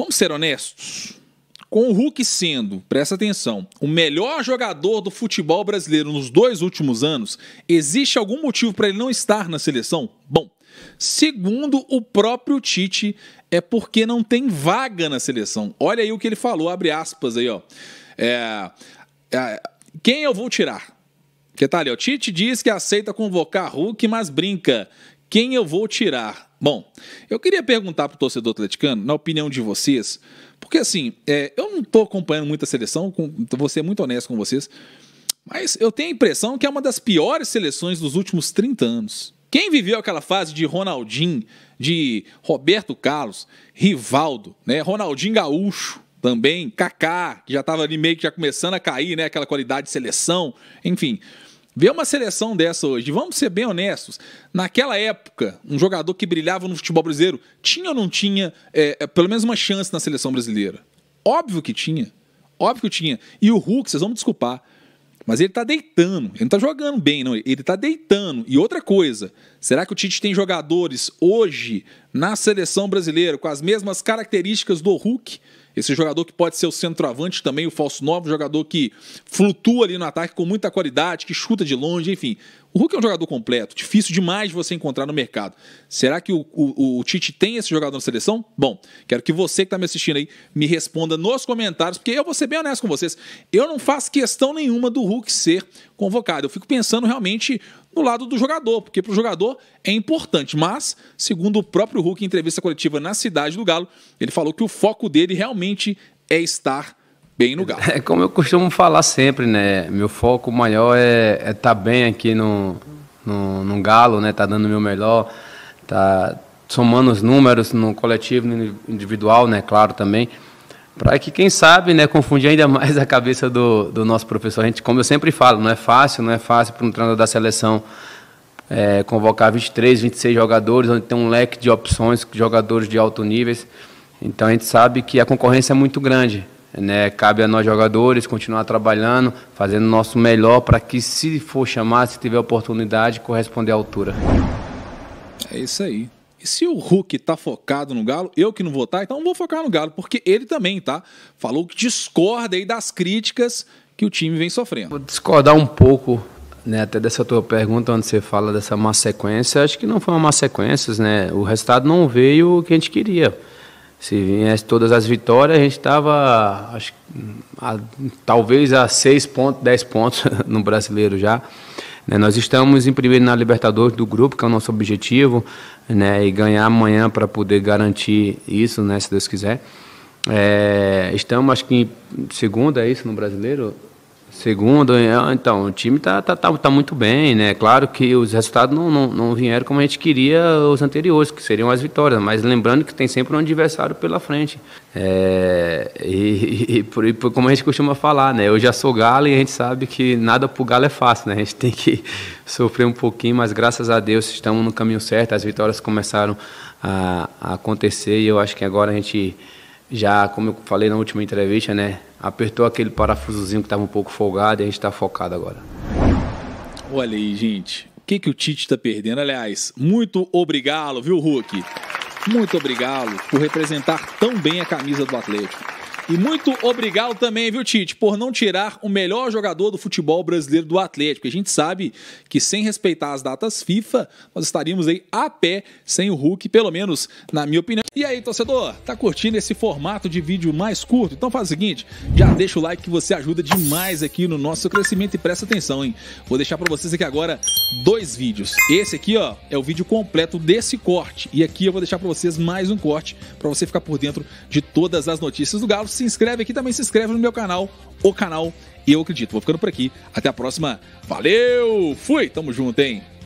Vamos ser honestos. Com o Hulk sendo, presta atenção, o melhor jogador do futebol brasileiro nos dois últimos anos, existe algum motivo para ele não estar na seleção? Bom, segundo o próprio Tite, é porque não tem vaga na seleção. Olha aí o que ele falou, abre aspas aí, ó. É, é, quem eu vou tirar? Que tá ali, ó. Tite diz que aceita convocar Hulk, mas brinca quem eu vou tirar? Bom, eu queria perguntar para o torcedor atleticano, na opinião de vocês, porque assim, é, eu não estou acompanhando muita seleção, com, vou ser muito honesto com vocês, mas eu tenho a impressão que é uma das piores seleções dos últimos 30 anos. Quem viveu aquela fase de Ronaldinho, de Roberto Carlos, Rivaldo, né? Ronaldinho Gaúcho também, Kaká, que já estava ali meio que já começando a cair, né? Aquela qualidade de seleção, enfim. Ver uma seleção dessa hoje, vamos ser bem honestos, naquela época, um jogador que brilhava no futebol brasileiro tinha ou não tinha é, é, pelo menos uma chance na seleção brasileira? Óbvio que tinha. Óbvio que tinha. E o Hulk, vocês vão me desculpar, mas ele tá deitando. Ele não tá jogando bem, não. Ele tá deitando. E outra coisa, será que o Tite tem jogadores hoje na seleção brasileira, com as mesmas características do Hulk. Esse jogador que pode ser o centroavante também, o falso novo jogador que flutua ali no ataque com muita qualidade, que chuta de longe, enfim. O Hulk é um jogador completo, difícil demais de você encontrar no mercado. Será que o, o, o Tite tem esse jogador na seleção? Bom, quero que você que está me assistindo aí me responda nos comentários, porque eu vou ser bem honesto com vocês. Eu não faço questão nenhuma do Hulk ser convocado. Eu fico pensando realmente no lado do jogador, porque para o jogador é importante. Mas, segundo o próprio Hulk em entrevista coletiva na cidade do Galo, ele falou que o foco dele realmente é estar bem no Galo. É como eu costumo falar sempre, né? Meu foco maior é estar é tá bem aqui no, no, no, Galo, né? Tá dando o meu melhor, tá somando os números no coletivo, no individual, né? Claro também para que, quem sabe, né, confundir ainda mais a cabeça do, do nosso professor. A gente, como eu sempre falo, não é fácil, não é fácil para um treinador da seleção é, convocar 23, 26 jogadores, onde tem um leque de opções, jogadores de alto nível. Então a gente sabe que a concorrência é muito grande. Né? Cabe a nós jogadores continuar trabalhando, fazendo o nosso melhor para que, se for chamar, se tiver oportunidade, corresponder à altura. É isso aí. E se o Hulk tá focado no Galo, eu que não vou estar, tá, então vou focar no Galo, porque ele também, tá? Falou que discorda aí das críticas que o time vem sofrendo. Vou discordar um pouco, né, até dessa tua pergunta, onde você fala dessa má sequência. Acho que não foi uma má sequência, né? O resultado não veio o que a gente queria. Se viesse todas as vitórias, a gente estava, talvez a 6 pontos, 10 pontos no brasileiro já. Né? Nós estamos em primeiro na Libertadores do grupo, que é o nosso objetivo, né? e ganhar amanhã para poder garantir isso, né? se Deus quiser. É, estamos, acho que, em segunda, é isso, no brasileiro? Segundo, é, então, o time está tá, tá, tá, muito bem, né? Claro que os resultados não, não, não, vieram como a gente queria os anteriores, que seriam as vitórias, mas lembrando que tem sempre um adversário pela frente. É, e, e, por, e, como a gente costuma falar, né? Eu já sou galo e a gente sabe que nada pro galo é fácil, né? A gente tem que sofrer um pouquinho, mas graças a Deus estamos no caminho certo, as vitórias começaram a, a acontecer e eu acho que agora a gente já, como eu falei na última entrevista, né, apertou aquele parafusozinho que estava um pouco folgado e a gente está focado agora. Olha aí, gente, o que, que o Tite está perdendo? Aliás, muito obrigado, viu, Hulk? Muito obrigado por representar tão bem a camisa do Atlético. E muito obrigado também, viu, Tite, por não tirar o melhor jogador do futebol brasileiro do Atlético. A gente sabe que sem respeitar as datas FIFA, nós estaríamos aí a pé sem o Hulk, pelo menos na minha opinião. E aí, torcedor, tá curtindo esse formato de vídeo mais curto? Então faz o seguinte, já deixa o like que você ajuda demais aqui no nosso crescimento e presta atenção, hein? Vou deixar para vocês aqui agora dois vídeos. Esse aqui, ó, é o vídeo completo desse corte. E aqui eu vou deixar para vocês mais um corte para você ficar por dentro de todas as notícias do Galo se inscreve aqui, também se inscreve no meu canal, o canal Eu Acredito. Vou ficando por aqui. Até a próxima. Valeu! Fui! Tamo junto, hein?